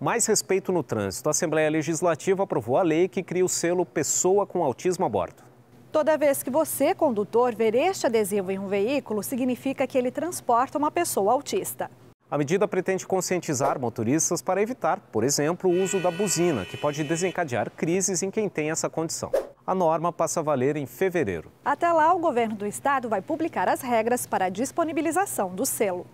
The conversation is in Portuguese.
mais respeito no trânsito. A Assembleia Legislativa aprovou a lei que cria o selo Pessoa com Autismo a Bordo. Toda vez que você, condutor, ver este adesivo em um veículo, significa que ele transporta uma pessoa autista. A medida pretende conscientizar motoristas para evitar, por exemplo, o uso da buzina, que pode desencadear crises em quem tem essa condição. A norma passa a valer em fevereiro. Até lá, o governo do estado vai publicar as regras para a disponibilização do selo.